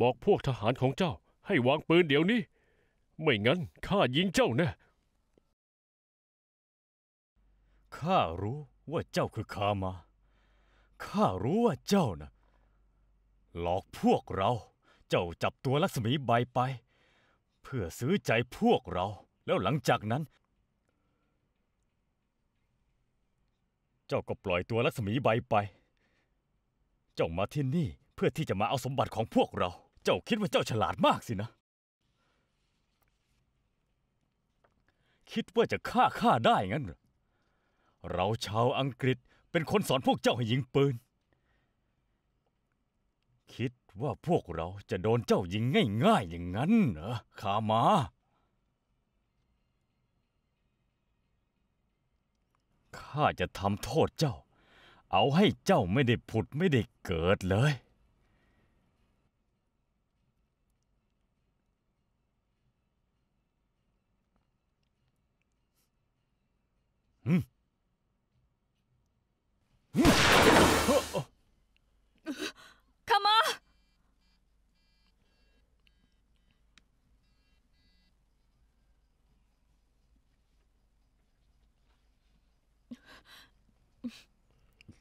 บอกพวกทหารของเจ้าให้วางปืนเดี๋ยวนี้ ไม่งั้น ข้ายิงเจ้าแนะ่ข้ารู้ว่าเจ้าคือคามาข้ารู้ว่าเจ้านะหลอกพวกเรา เจ้าจับตัวลักษมีใบไป เพื่อซื้อใจพวกเรา แล้วหลังจากนั้น เจ้าก็ปล่อยตัวลักษมีใบไปเจ้ามาที่นี่เพื่อที่จะมาเอาสมบัติของพวกเราเจ้าคิดว่าเจ้าฉลาดมากสินะ คิดว่าจะฆ่าข้าได้งั้นเหรอ เราชาวอังกฤษเป็นคนสอนพวกเจ้าให้ยิงปืน คิดว่าพวกเราจะโดนเจ้ายิงง่าย ๆอย่างนั้นเหรอข้ามา ข้าจะทำโทษเจ้า เอาให้เจ้าไม่ได้ผุดไม่ได้เกิดเลยうん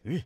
うえ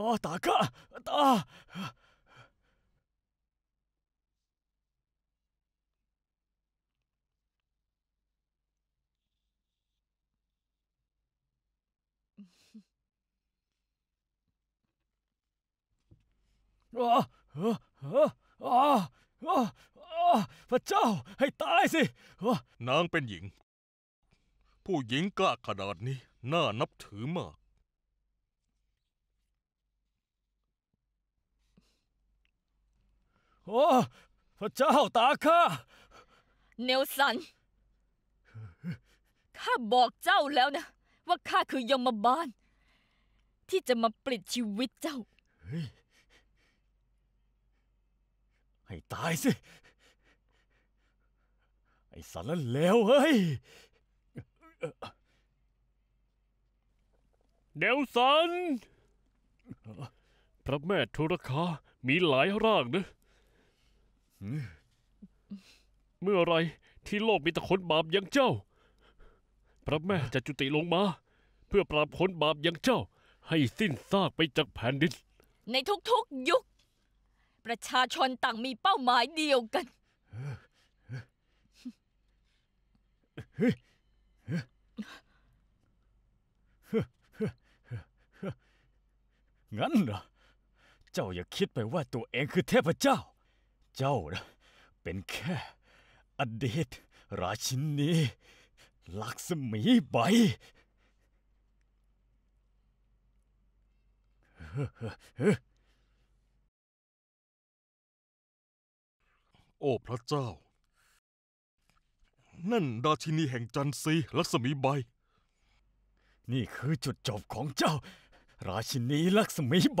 โอ้้ตตาาากว어나가ว้าว้าพระเจ้าให้ตายสินางเป็นหญิงผู้หญิงกล้าขนาดนี้น่านับถือมากโอ้พระเจ้าตาข้าเนลสัน ข้าบอกเจ้าแล้วนะ ว่าข้าคือยมบาลที่จะมาปลิดชีวิตเจ้า ให้ตายสิ ไอ้สารเลวเฮ้ย เนลสัน พระแม่ธุรคามีหลายร่างนะเมื่อไรที่โลกมีแต่คนบาปอย่างเจ้า พระแม่จะจุติลงมา เพื่อปราบคนบาปอย่างเจ้า ให้สิ้นซากไปจากแผ่นดิน ในทุกๆยุค ประชาชนต่างมีเป้าหมายเดียวกัน งั้นเหรอ เจ้าอย่าคิดไปว่าตัวเองคือเทพเจ้าเจ้าเป็นแค่อดีตราชินี ลักษมีใบ โอ้พระเจ้า นั่นราชินีแห่งจันซีลักษมีใบ นี่คือจุดจบของเจ้า ราชินี ลักษมีใบ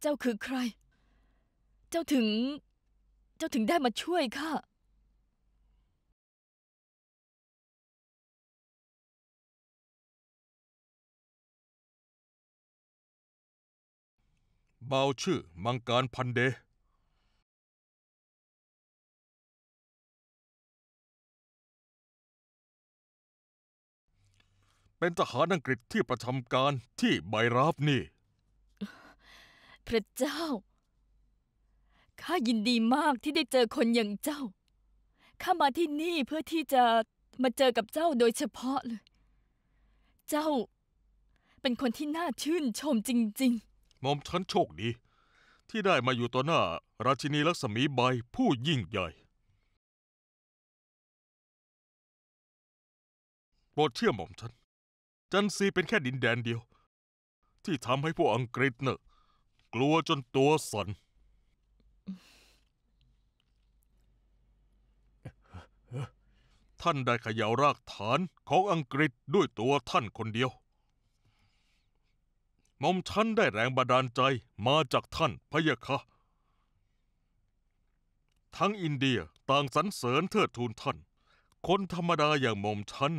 เจ้าคือใคร เจ้าถึง เจ้าถึงได้มาช่วยข้าเบาชื่อมังการพันเด เป็นทหารอังกฤษที่ประชำการที่ไบราฟนี่พระเจ้า ข้ายินดีมากที่ได้เจอคนอย่างเจ้า ข้ามาที่นี่เพื่อที่จะมาเจอกับเจ้าโดยเฉพาะเลย เจ้าเป็นคนที่น่าชื่นชมจริงหม่อมฉันโชคดี ที่ได้มาอยู่ต่อหน้าราชินีลักษมีใบผู้ยิ่งใหญ่โปรดเชื่อหม่อมฉัน จันทรีเป็นแค่ดินแดนเดียว ที่ทำให้พวกอังกฤษเนอะกลัวจนตัวสัน่นท่านได้ขย่ารากฐานของอังกฤษด้วยตัวท่านคนเดียวมอมฉันได้แรงบันดาลใจมาจากท่านพะยะค่ะทั้งอินเดียต่างสรรเสริญเทิดทูนท่าน คนธรรมดาอย่างมอมฉัน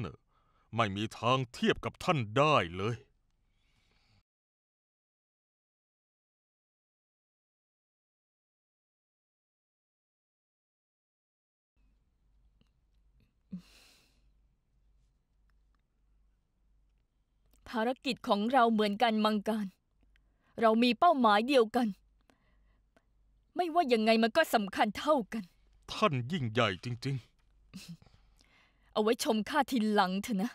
ไม่มีทางเทียบกับท่านได้เลยภารกิจของเราเหมือนกันมังการ เรามีเป้าหมายเดียวกัน ไม่ว่ายังไงมันก็สำคัญเท่ากัน ท่านยิ่งใหญ่จริง ๆ เอาไว้ชมข้าทีหลังเถอะนะ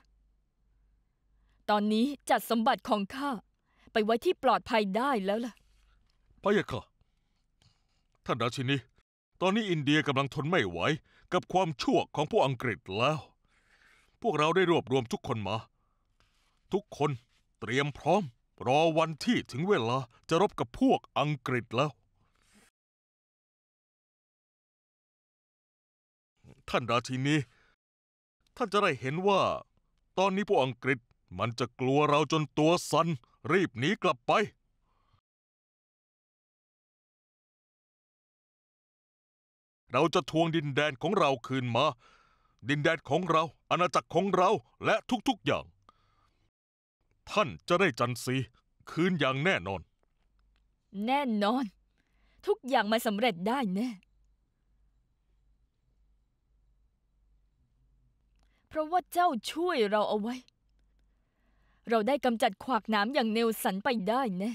ตอนนี้จัดสมบัติของข้าไปไว้ที่ปลอดภัยได้แล้วล่ะพะยะค่ะ ท่านราชินีตอนนี้อินเดียกำลังทนไม่ไหวกับความชั่วของพวกอังกฤษแล้ว พวกเราได้รวบรวมทุกคนมาทุกคนเตรียมพร้อมรอวันที่ถึงเวลาจะรบกับพวกอังกฤษแล้ว ท่านราชินีท่านจะได้เห็นว่า ตอนนี้พวกอังกฤษมันจะกลัวเราจนตัวสัน่นรีบหนีกลับไป เราจะทวงดินแดนของเราคืนมา ดินแดนของเราอาณาจักรของเราและทุกๆอย่างท่านจะได้จันทสีคืนอย่างแน่นอน แน่นอน ทุกอย่างมาสำเร็จได้แน่เพราะว่าเจ้าช่วยเราเอาไว้ เราได้กำจัดขวากน้ำอย่างเนลสันไปได้แน่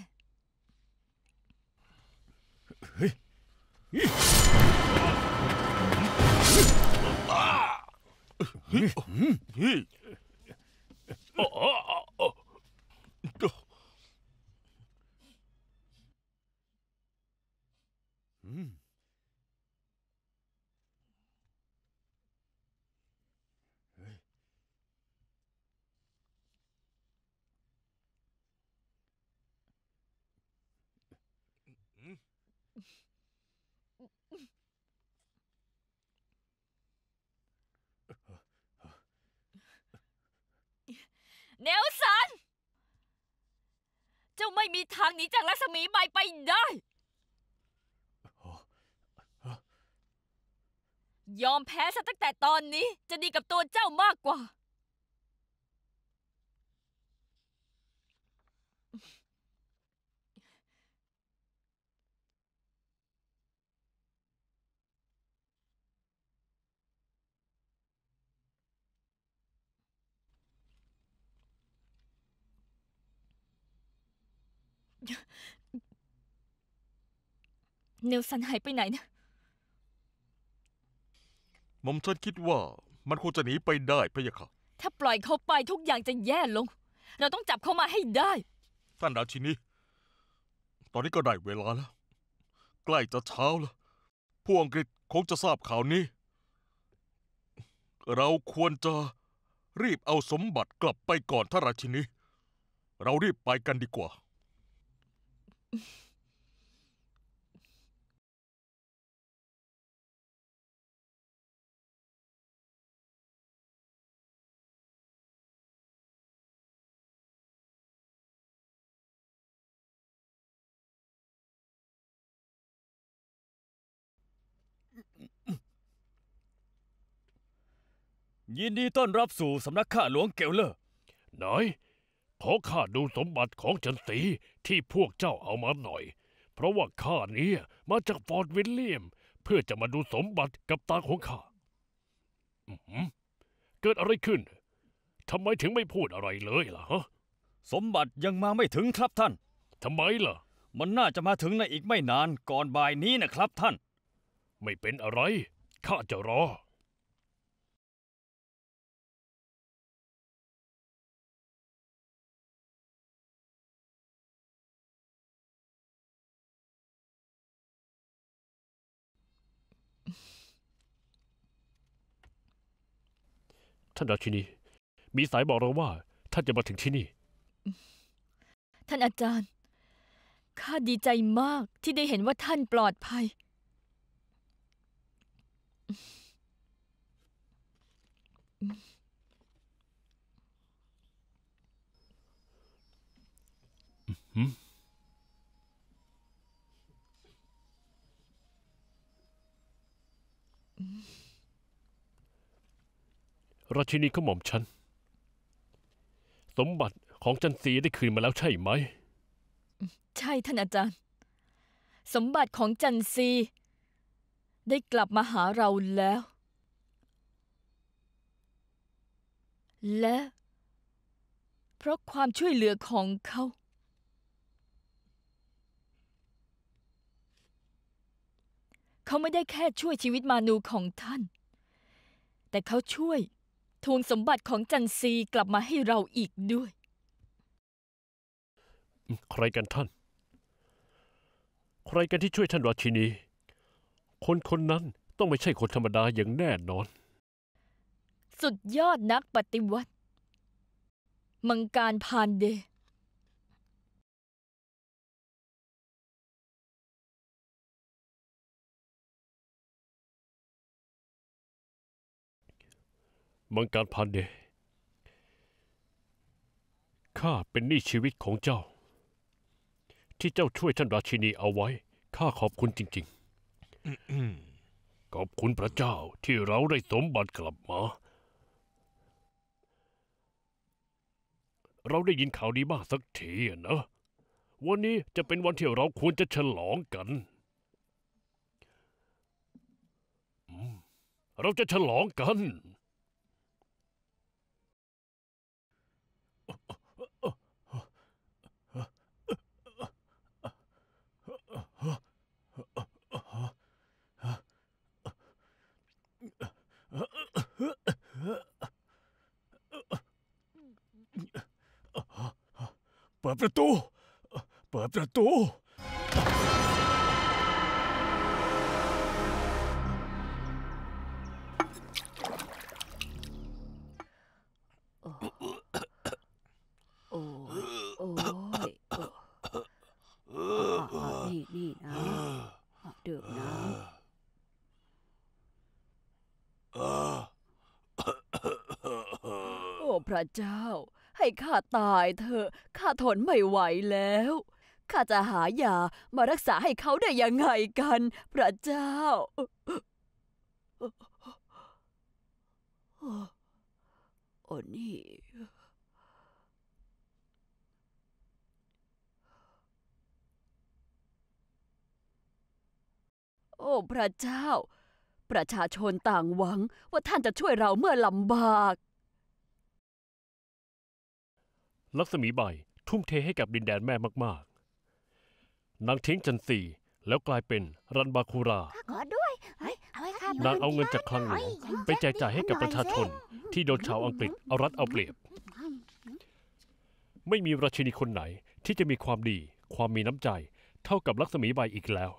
เนลสันเจ้าไม่มีทางหนีจากรัศมีใบไปได้ ยอมแพ้ซะตั้งแต่ตอนนี้ จะดีกับตัวเจ้ามากกว่าเนลสันหายไปไหนนะมอมฉันคิดว่ามันควรจะหนีไปได้พะยะค่ะ ถ้าปล่อยเขาไปทุกอย่างจะแย่ลง เราต้องจับเขามาให้ได้ท่านราชินี ตอนนี้ก็ได้เวลาแล้ว ใกล้จะเช้าแล้วผู้อังกฤษคงจะทราบข่าวนี้ เราควรจะรีบเอาสมบัติกลับไปก่อนท่านราชินี เรารีบไปกันดีกว่ายินดีต้อนรับสู่สำนักข้าหลวงเกลเลอร์น้อยขอข้าดูสมบัติของจันตีที่พวกเจ้าเอามาหน่อย เพราะว่าข้านี้มาจากฟอร์ดวิลเลียม เพื่อจะมาดูสมบัติกับตาของข้าเกิดอะไรขึ้น ทำไมถึงไม่พูดอะไรเลยล่ะฮะสมบัติยังมาไม่ถึงครับท่านทำไมล่ะ มันน่าจะมาถึงในอีกไม่นานก่อนบ่ายนี้นะครับท่าน ไม่เป็นอะไรข้าจะรอท่านราชินีมีสายบอกเราว่าท่านจะมาถึงที่นี่ ท่านอาจารย์ ข้าดีใจมากที่ได้เห็นว่าท่านปลอดภัยอืม Mm-hmm. ราชินีขหม่อมฉัน สมบัติของจันทรีได้คืนมาแล้วใช่ไหม ใช่ ท่านอาจารย์ สมบัติของจันทรีได้กลับมาหาเราแล้ว และ เพราะความช่วยเหลือของเขา เขาไม่ได้แค่ช่วยชีวิตมานูของท่าน แต่เขาช่วยทวงสมบัติของจันซีกลับมาให้เราอีกด้วย ใครกันท่าน ใครกันที่ช่วยท่านราชินี คนคนนั้นต้องไม่ใช่คนธรรมดาอย่างแน่นอน สุดยอดนักปฏิวัติ มังการพานเดมังการพันเด ข้าเป็นหนี้ชีวิตของเจ้า ที่เจ้าช่วยท่านราชินี เอาไว้ ข้าขอบคุณจริงๆขอบคุณพระเจ้า ที่เราได้สมบัติกลับมา เราได้ยินข่าวดีมากสักทีนะ วันนี้จะเป็นวันที่เราควรจะฉลองกันเราจะฉลองกันเปิดประตูเปิดประตูพระเจ้าให้ข้าตายเถอะข้าทนไม่ไหวแล้ว ข้าจะหายามารักษาให้เขาได้ยังไงกัน พระเจ้าโอ้นี่โอ้พระเจ้า ประชาชนต่างหวังว่าท่านจะช่วยเราเมื่อลำบากลักษมีใบทุ่มเทให้กับดินแดนแม่มาก ๆ นางทิ้งจันทรีแล้วกลายเป็นรันบาคูรา นางเอาเงินจากคลังหลวงไปแจกจ่ายให้กับประชาชน ที่โดนชาวอังกฤษเอารัดเอาเปรียบ ไม่มีราชินีคนไหนที่จะมีความดีความมีน้ำใจเท่ากับลักษมีใบอีกแล้ว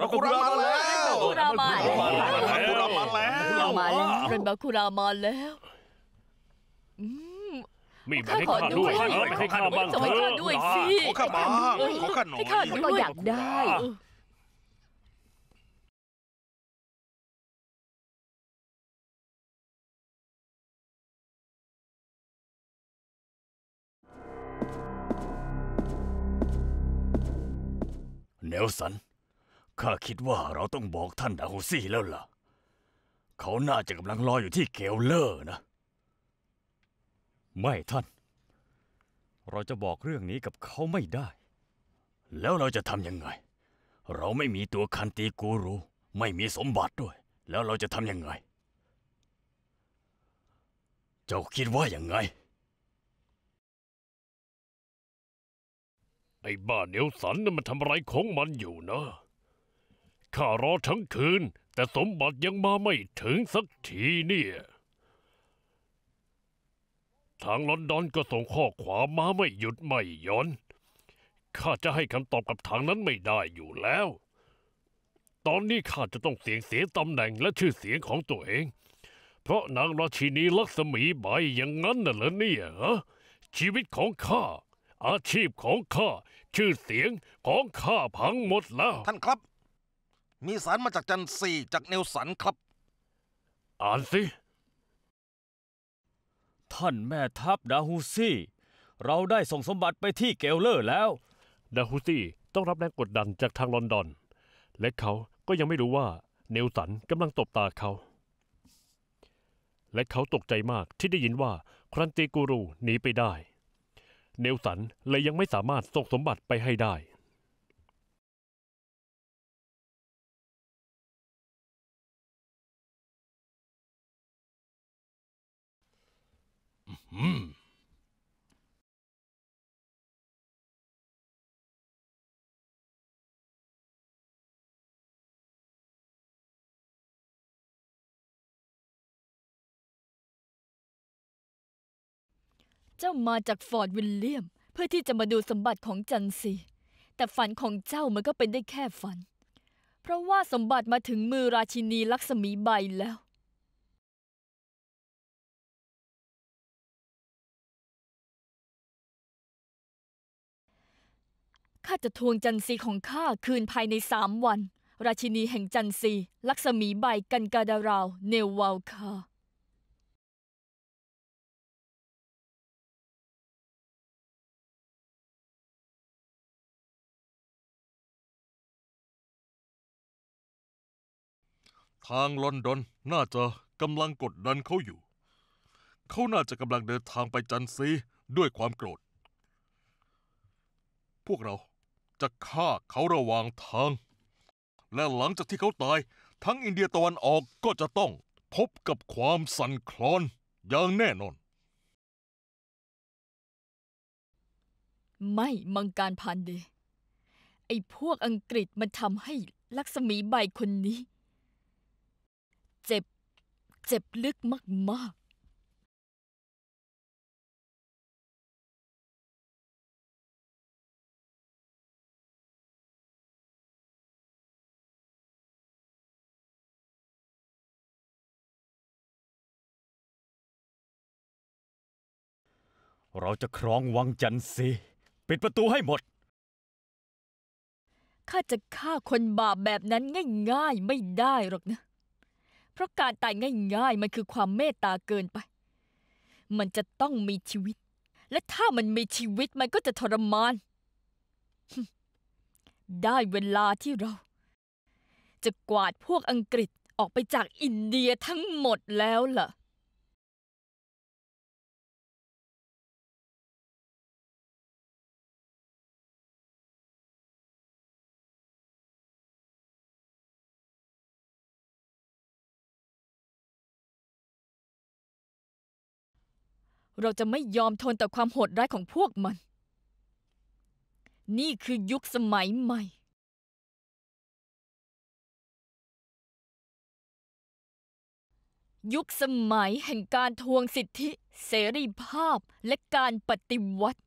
รันบาคุรามาแล้วคุรามาแล้วคุรามาแล้วคุรามาแล้วรันบาคุรามาแล้วมีมาให้ข้าด้วยให้ข้าบ้างเถอะด้วยสิขอข้าบ้างขอข้าหน่อยข้าก้อยากได้เนลสันข้าคิดว่าเราต้องบอกท่านดาฮูซี่แล้วล่ะ เขาน่าจะกำลังรออยู่ที่เกลเลอร์นะ ไม่ท่าน เราจะบอกเรื่องนี้กับเขาไม่ได้ แล้วเราจะทำยังไง เราไม่มีตัวคันตีกูรู ไม่มีสมบัติด้วย แล้วเราจะทำยังไง เจ้าคิดว่าอย่างไง ไอ้บ้าเนียวสันน่นมันทำอะไรของมันอยู่นะข้ารอทั้งคืนแต่สมบัติยังมาไม่ถึงสักทีเนี่ย ทางลอนดอนก็ส่งข้อความมาไม่หยุด ไม่หย่อน ข้าจะให้คำตอบกับทางนั้นไม่ได้อยู่แล้ว ตอนนี้ข้าจะต้องเสียงเสียตำแหน่งและชื่อเสียงของตัวเอง เพราะนางราชินีลักษมีใบอย่างนั้นน่ะเหรอเนี่ยฮะชีวิตของข้า อาชีพของข้าชื่อเสียงของข้าพังหมดแล้วท่านครับมีสารมาจากจันทร์ซีจากเนลสันครับ อ่านสิ ท่านแม่ทัพดาฮูซี่ เราได้ส่งสมบัติไปที่เกลเลอร์แล้ว ดาฮูซี่ต้องรับแรงกดดันจากทางลอนดอน และเขาก็ยังไม่รู้ว่า เนลสันกำลังตบตาเขา และเขาตกใจมากที่ได้ยินว่าครันติกูรูหนีไปได้ เนลสันเลยยังไม่สามารถส่งสมบัติไปให้ได้เจ้ามาจากฟอร์ดวิลเลียมเพื่อที่จะมาดูสมบัติของจันซีแต่ฝันของเจ้ามันก็เป็นได้แค่ฝัน เพราะว่าสมบัติมาถึงมือราชินีลักษมีใบแล้วข้าจะทวงจันทรีของข้าคืนภายในสามวัน ราชินีแห่งจันทรีลักษมีใบกันกาดาราว เนววาวคาทางลอนดอนน่าจะกำลังกดดันเขาอยู่ เขาน่าจะกำลังเดินทางไปจันซีด้วยความโกรธ พวกเราจะฆ่าเขาระหว่างทาง และหลังจากที่เขาตาย ทั้งอินเดียตะวันออกก็จะต้องพบกับความสั่นคลอนอย่างแน่นอน ไม่มังการพันเด ไอ้พวกอังกฤษมันทำให้ลักษมีใบคนนี้ เจ็บ เจ็บลึกมากเราจะครองวังจันทร์สิ ปิดประตูให้หมด ข้าจะฆ่าคนบาปแบบนั้นง่าย ๆ ไม่ได้หรอกนะ เพราะการตายง่าย ๆ มันคือความเมตตาเกินไป มันจะต้องมีชีวิต และถ้ามันมีชีวิต มันก็จะทรมาน ได้เวลาที่เรา จะกวาดพวกอังกฤษออกไปจากอินเดียทั้งหมดแล้วล่ะเราจะไม่ยอมทนต่อความโหดร้ายของพวกมัน นี่คือยุคสมัยใหม่ ยุคสมัยแห่งการทวงสิทธิเสรีภาพและการปฏิวัติ